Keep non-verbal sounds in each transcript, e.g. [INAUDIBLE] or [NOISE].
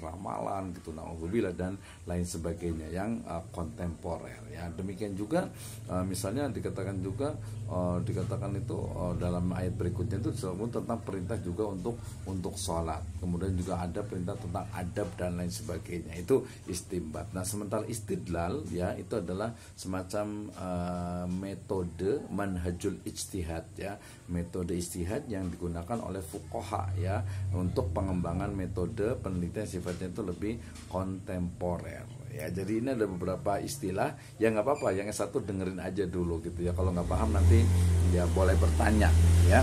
ramalan gitu naudzubillah dan lain sebagainya yang uh, kontemporer ya demikian juga uh, misalnya dikatakan juga uh, dikatakan itu uh, dalam ayat berikutnya itu disebut tentang perintah juga untuk untuk sholat kemudian juga ada perintah tentang adab dan lain sebagainya itu istimbat nah sementara istidlal ya itu adalah semacam uh, metode manhajul ijtihad ya metode istihad yang digunakan oleh fukoha ya untuk pengembangan metode penelitian sifat sifatnya itu lebih kontemporer ya jadi ini ada beberapa istilah yang nggak apa-apa yang satu dengerin aja dulu gitu ya kalau nggak paham nanti ya boleh bertanya ya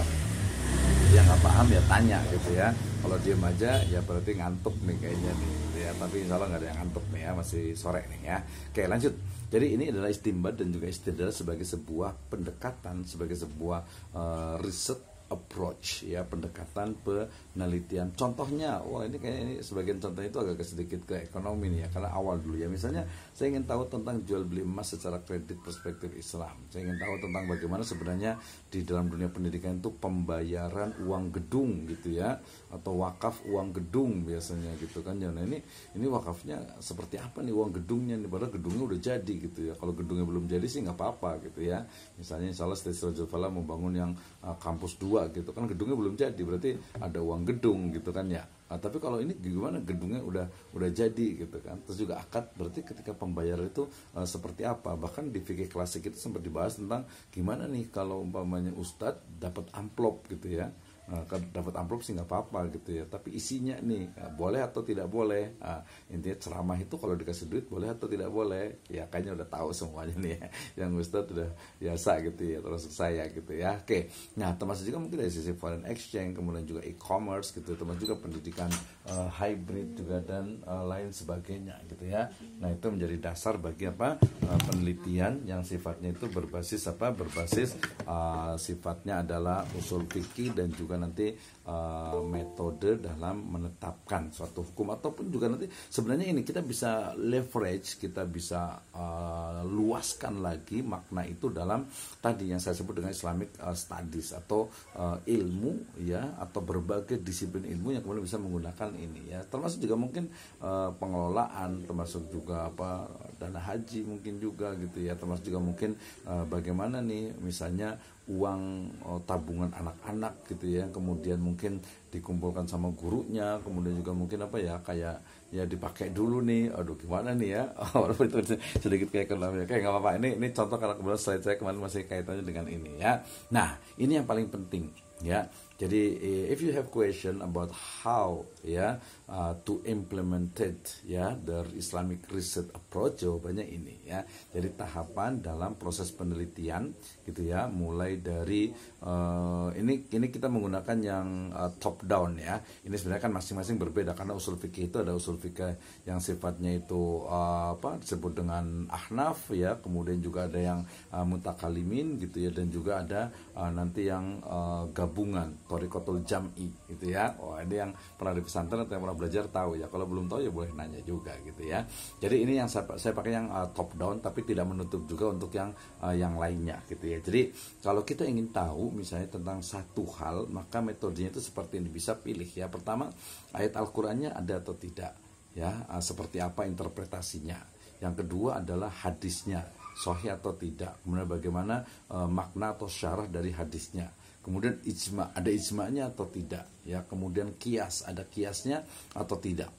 dia nggak paham ya tanya gitu ya kalau diem aja ya berarti ngantuk nih kayaknya nih gitu ya tapi insya Allah nggak ada yang ngantuk nih ya masih sore nih ya oke lanjut jadi ini adalah istimbat dan juga istidlal sebagai sebuah pendekatan sebagai sebuah uh, riset approach ya pendekatan penelitian contohnya wah ini kayak ini sebagian contoh itu agak sedikit ke ekonomi nih ya karena awal dulu ya misalnya saya ingin tahu tentang jual beli emas secara kredit perspektif Islam saya ingin tahu tentang bagaimana sebenarnya di dalam dunia pendidikan itu pembayaran uang gedung gitu ya atau wakaf uang gedung biasanya gitu kan ya nah ini ini wakafnya seperti apa nih uang gedungnya nih padahal gedungnya udah jadi gitu ya kalau gedungnya belum jadi sih nggak apa-apa gitu ya misalnya insya Allah State membangun yang uh, kampus dua gitu kan gedungnya belum jadi berarti ada uang gedung gitu kan ya nah, tapi kalau ini gimana gedungnya udah udah jadi gitu kan terus juga akad berarti ketika pembayaran itu uh, seperti apa bahkan di fikih klasik itu sempat dibahas tentang gimana nih kalau umpamanya ustadz dapat amplop gitu ya nah, dapat amplop sih nggak apa-apa gitu ya tapi isinya nih eh, boleh atau tidak boleh nah, intinya ceramah itu kalau dikasih duit boleh atau tidak boleh ya kayaknya udah tahu semuanya nih ya [LAUGHS] yang Ustadz udah biasa gitu ya terus saya gitu ya oke nah termasuk juga mungkin dari sisi foreign exchange kemudian juga e-commerce gitu termasuk juga pendidikan uh, hybrid juga dan uh, lain sebagainya gitu ya nah itu menjadi dasar bagi apa uh, penelitian yang sifatnya itu berbasis apa berbasis uh, sifatnya adalah usul fikih dan juga juga nanti uh, metode dalam menetapkan suatu hukum ataupun juga nanti sebenarnya ini kita bisa leverage kita bisa uh, diluaskan lagi makna itu dalam tadi yang saya sebut dengan Islamic uh, Studies atau uh, ilmu ya atau berbagai disiplin ilmu yang kemudian bisa menggunakan ini ya termasuk juga mungkin uh, pengelolaan termasuk juga apa dana haji mungkin juga gitu ya termasuk juga mungkin uh, bagaimana nih misalnya uang tabungan anak-anak gitu ya kemudian mungkin dikumpulkan sama gurunya kemudian juga mungkin apa ya kayak ya dipakai dulu nih aduh gimana nih ya [LAUGHS] walaupun itu sedikit kayak ya kayak nggak apa-apa ini ini contoh karena kemudian slide saya kemarin masih kaitannya dengan ini ya nah ini yang paling penting ya jadi eh, if you have question about how ya uh, to implemented ya the Islamic research approach jawabannya ini ya. Jadi tahapan dalam proses penelitian gitu ya mulai dari uh, ini ini kita menggunakan yang uh, top down ya. Ini sebenarnya kan masing-masing berbeda karena usul fikih itu ada usul fikih yang sifatnya itu uh, apa disebut dengan ahnaf ya, kemudian juga ada yang uh, mutakalimin gitu ya dan juga ada uh, nanti yang uh, gabungan Torikotul Jam'i gitu ya oh ini yang pernah di pesantren atau yang pernah belajar tahu ya kalau belum tahu ya boleh nanya juga gitu ya jadi ini yang saya, saya pakai yang uh, top down tapi tidak menutup juga untuk yang uh, yang lainnya gitu ya jadi kalau kita ingin tahu misalnya tentang satu hal maka metodenya itu seperti ini bisa pilih ya pertama ayat Al-Qur'annya ada atau tidak ya uh, seperti apa interpretasinya yang kedua adalah hadisnya sohi atau tidak kemudian bagaimana e, makna atau syarah dari hadisnya kemudian ijma ada ijma'nya atau tidak ya kemudian kias ada kiasnya atau tidak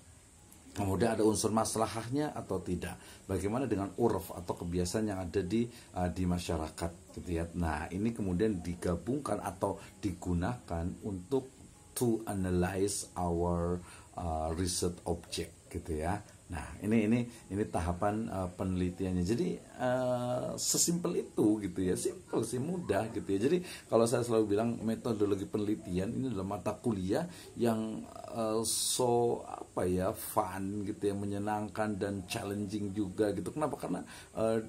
kemudian ada unsur maslahahnya atau tidak bagaimana dengan urf atau kebiasaan yang ada di e, di masyarakat gitu ya nah ini kemudian digabungkan atau digunakan untuk to analyze our uh, research object gitu ya Nah, ini ini ini tahapan uh, penelitiannya. Jadi uh, sesimpel itu gitu ya, simpel sih mudah gitu ya. Jadi kalau saya selalu bilang metodologi penelitian ini adalah mata kuliah yang uh, so apa ya fun gitu ya, menyenangkan dan challenging juga gitu. Kenapa? Karena uh,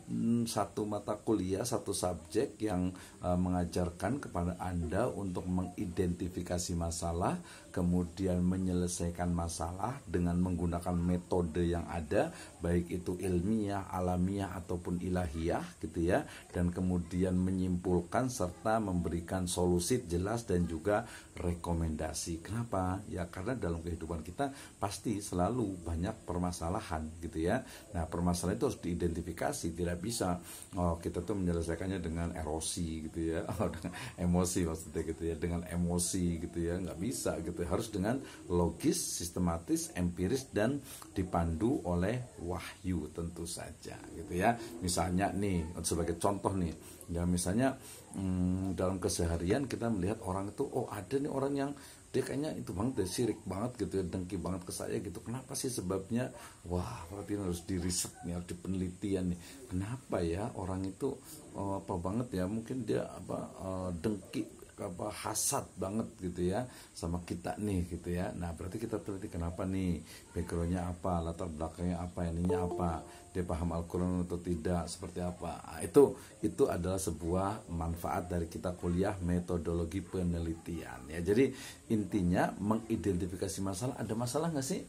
satu mata kuliah, satu subjek yang uh, mengajarkan kepada anda untuk mengidentifikasi masalah, kemudian menyelesaikan masalah dengan menggunakan metode yang ada baik itu ilmiah, alamiah ataupun ilahiyah gitu ya dan kemudian menyimpulkan serta memberikan solusi jelas dan juga rekomendasi. Kenapa? Ya karena dalam kehidupan kita pasti selalu banyak permasalahan gitu ya. Nah permasalahan itu harus diidentifikasi. Tidak bisa oh, kita tuh menyelesaikannya dengan erosi gitu ya, [LAUGHS] oh, dengan emosi maksudnya gitu ya, dengan emosi gitu ya nggak bisa gitu. Harus dengan logis, sistematis, empiris dan dipandu oleh wahyu tentu saja gitu ya. Misalnya nih sebagai contoh nih ya misalnya hmm, dalam keseharian kita melihat orang itu oh ada nih orang yang dia kayaknya itu banget deh, sirik banget gitu ya, dengki banget ke saya gitu kenapa sih sebabnya wah berarti harus di riset nih harus penelitian nih kenapa ya orang itu uh, apa banget ya mungkin dia apa uh, dengki apa hasad banget gitu ya sama kita nih gitu ya nah berarti kita teliti kenapa nih backgroundnya apa latar belakangnya apa ininya apa dia paham Al-Quran atau tidak seperti apa nah, itu itu adalah sebuah manfaat dari kita kuliah metodologi penelitian ya jadi intinya mengidentifikasi masalah ada masalah nggak sih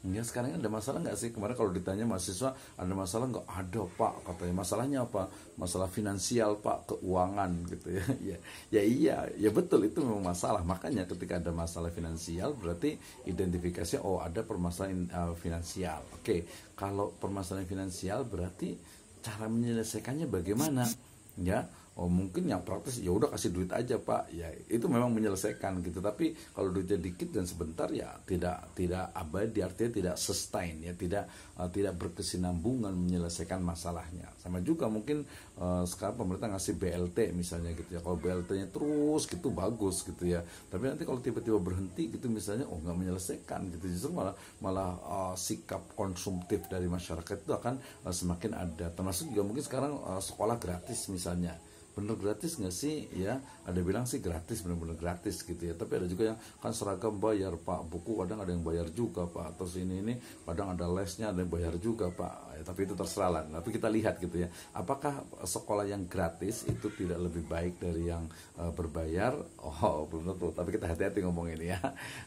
Ya sekarang ada masalah nggak sih? Kemarin kalau ditanya mahasiswa ada masalah nggak? Ada pak katanya. Masalahnya apa? Masalah finansial pak, keuangan gitu ya. [LAUGHS] ya. Ya iya, ya betul itu memang masalah. Makanya ketika ada masalah finansial berarti identifikasi oh ada permasalahan uh, finansial. Oke, kalau permasalahan finansial berarti cara menyelesaikannya bagaimana? Ya, oh mungkin yang praktis ya udah kasih duit aja pak ya itu memang menyelesaikan gitu tapi kalau duitnya dikit dan sebentar ya tidak tidak abadi artinya tidak sustain ya tidak uh, tidak berkesinambungan menyelesaikan masalahnya sama juga mungkin uh, sekarang pemerintah ngasih BLT misalnya gitu ya kalau BLT-nya terus gitu bagus gitu ya tapi nanti kalau tiba-tiba berhenti gitu misalnya oh nggak menyelesaikan gitu justru malah malah uh, sikap konsumtif dari masyarakat itu akan uh, semakin ada termasuk juga mungkin sekarang uh, sekolah gratis misalnya bener gratis nggak sih ya ada bilang sih gratis bener-bener gratis gitu ya tapi ada juga yang kan seragam bayar pak buku kadang ada yang bayar juga pak terus ini ini kadang ada lesnya ada yang bayar juga pak ya, tapi itu terserah lah tapi kita lihat gitu ya apakah sekolah yang gratis itu tidak lebih baik dari yang uh, berbayar oh [LAUGHS] belum tentu tapi kita hati-hati ngomong ini ya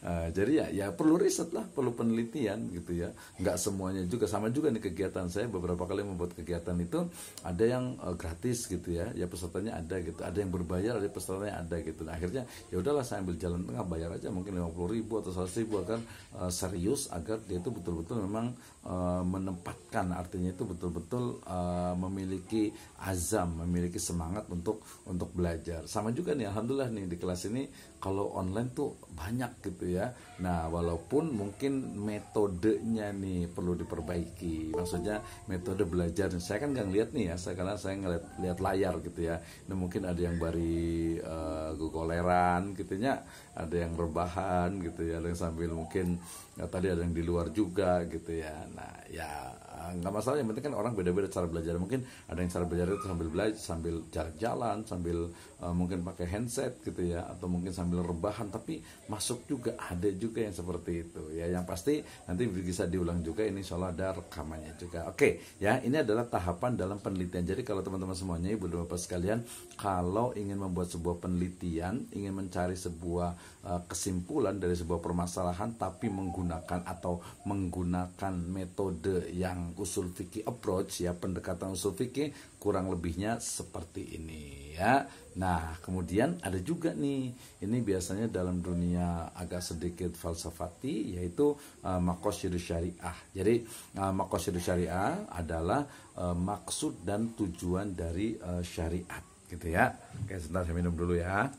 uh, [LAUGHS] jadi ya ya perlu riset lah perlu penelitian gitu ya nggak semuanya juga sama juga nih kegiatan saya beberapa kali membuat kegiatan itu ada yang uh, gratis gitu ya ya peserta pesertanya ada gitu ada yang berbayar ada pesertanya ada gitu nah, akhirnya ya udahlah saya ambil jalan tengah bayar aja mungkin 50 ribu atau 100 ribu agar uh, serius agar dia itu betul-betul memang uh, menempatkan artinya itu betul-betul uh, memiliki azam memiliki semangat untuk untuk belajar sama juga nih alhamdulillah nih di kelas ini kalau online tuh banyak gitu ya nah walaupun mungkin metodenya nih perlu diperbaiki maksudnya metode belajar saya kan nggak lihat nih ya saya karena saya ngeliat lihat layar gitu ya ini nah, mungkin ada yang bari uh, gogoleran gitu ya ada yang rebahan gitu ya ada yang sambil mungkin ya, tadi ada yang di luar juga gitu ya nah ya Ah, nggak masalah yang penting kan orang beda-beda cara belajar mungkin ada yang cara belajar itu sambil belajar sambil jalan-jalan sambil uh, mungkin pakai handset gitu ya atau mungkin sambil rebahan tapi masuk juga ada juga yang seperti itu ya yang pasti nanti bisa diulang juga ini soal ada rekamannya juga oke ya ini adalah tahapan dalam penelitian jadi kalau teman-teman semuanya ibu dan bapak sekalian kalau ingin membuat sebuah penelitian ingin mencari sebuah uh, kesimpulan dari sebuah permasalahan tapi menggunakan atau menggunakan metode yang usul fikih approach ya pendekatan usul fikih kurang lebihnya seperti ini ya. Nah, kemudian ada juga nih. Ini biasanya dalam dunia agak sedikit falsafati yaitu uh, eh, maqasid syariah. Jadi uh, eh, maqasid syariah adalah uh, maksud dan tujuan dari uh, syariat gitu ya. Oke, sebentar saya minum dulu ya.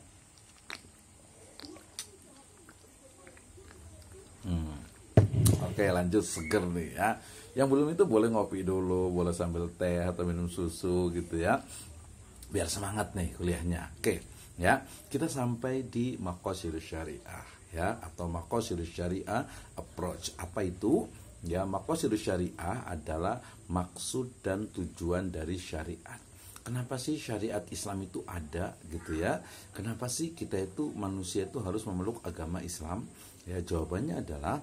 Oke lanjut seger nih ya. Yang belum itu boleh ngopi dulu, boleh sambil teh atau minum susu gitu ya. Biar semangat nih kuliahnya. Oke ya. Kita sampai di makosir Syariah ya atau makosir Syariah approach. Apa itu? Ya makosir Syariah adalah maksud dan tujuan dari syariat kenapa sih syariat Islam itu ada gitu ya kenapa sih kita itu manusia itu harus memeluk agama Islam ya jawabannya adalah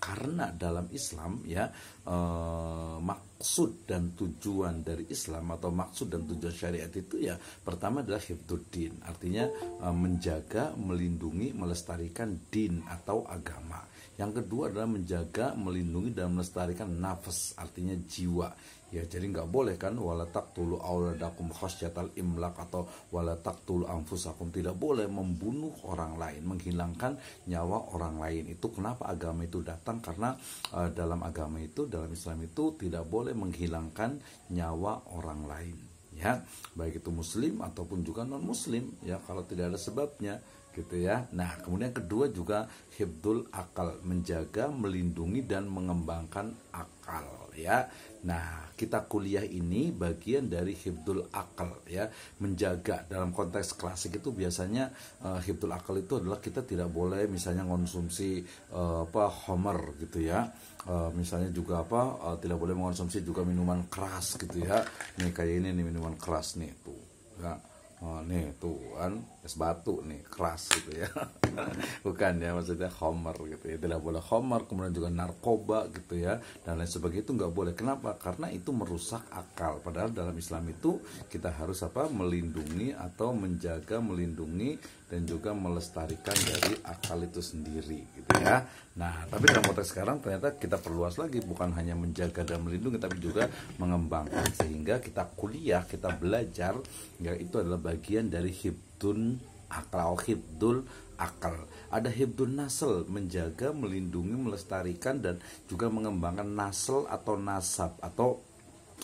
karena dalam Islam ya eh, maksud dan tujuan dari Islam atau maksud dan tujuan syariat itu ya pertama adalah hibduddin artinya eh, menjaga melindungi melestarikan din atau agama yang kedua adalah menjaga, melindungi dan melestarikan nafas, artinya jiwa. Ya, jadi nggak boleh kan wala tulu auladakum khasyatal imlak atau wala tulu anfusakum tidak boleh membunuh orang lain, menghilangkan nyawa orang lain. Itu kenapa agama itu datang karena uh, dalam agama itu dalam Islam itu tidak boleh menghilangkan nyawa orang lain ya baik itu muslim ataupun juga non muslim ya kalau tidak ada sebabnya gitu ya. Nah, kemudian kedua juga hibdul akal, menjaga, melindungi dan mengembangkan akal ya. Nah, kita kuliah ini bagian dari hibdul akal ya, menjaga dalam konteks klasik itu biasanya uh, hibdul akal itu adalah kita tidak boleh misalnya konsumsi uh, eh, apa homer gitu ya. Uh, misalnya juga apa uh, tidak boleh mengonsumsi juga minuman keras gitu ya. Nih kayak ini nih minuman keras nih tuh. Ya. Oh, nih tuh kan es batu nih keras gitu ya [LAUGHS] bukan ya maksudnya homer gitu ya tidak boleh homer kemudian juga narkoba gitu ya dan lain sebagainya itu nggak boleh kenapa karena itu merusak akal padahal dalam Islam itu kita harus apa melindungi atau menjaga melindungi dan juga melestarikan dari akal itu sendiri gitu ya nah tapi dalam konteks sekarang ternyata kita perluas lagi bukan hanya menjaga dan melindungi tapi juga mengembangkan sehingga kita kuliah kita belajar ya itu adalah bagian dari hip hibdun akal hibdul akal ada hibdun nasel menjaga melindungi melestarikan dan juga mengembangkan nasel atau nasab atau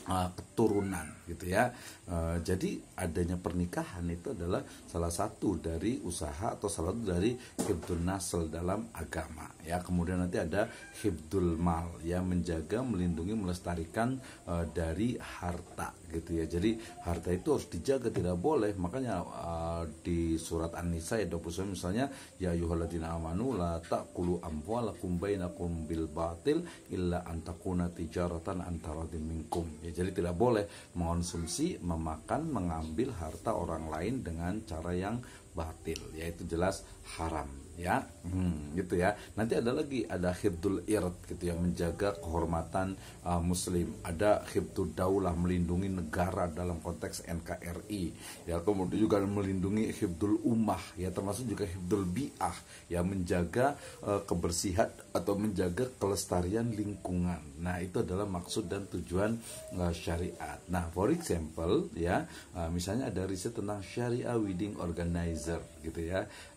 uh, keturunan gitu ya. Uh, jadi adanya pernikahan itu adalah salah satu dari usaha atau salah satu dari hibdul nasl dalam agama ya. Kemudian nanti ada hibdul mal ya menjaga, melindungi, melestarikan uh, dari harta gitu ya. Jadi harta itu harus dijaga tidak boleh. Makanya uh, di surat An-Nisa ya 29 misalnya ya yuhaladina amanu la taqulu amwalakum bainakum bil batil illa antakuna tijaratan antara minkum. Ya, jadi tidak boleh mengonsumsi, memakan, mengambil harta orang lain dengan cara yang batil, yaitu jelas haram ya hmm, gitu ya nanti ada lagi ada hibdul irt gitu yang menjaga kehormatan uh, muslim ada hibdul daulah melindungi negara dalam konteks NKRI ya kemudian juga melindungi hibdul ummah ya termasuk juga hibdul biah yang menjaga uh, kebersihan atau menjaga kelestarian lingkungan nah itu adalah maksud dan tujuan uh, syariat nah for example ya uh, misalnya ada riset tentang syariah wedding organizer gitu ya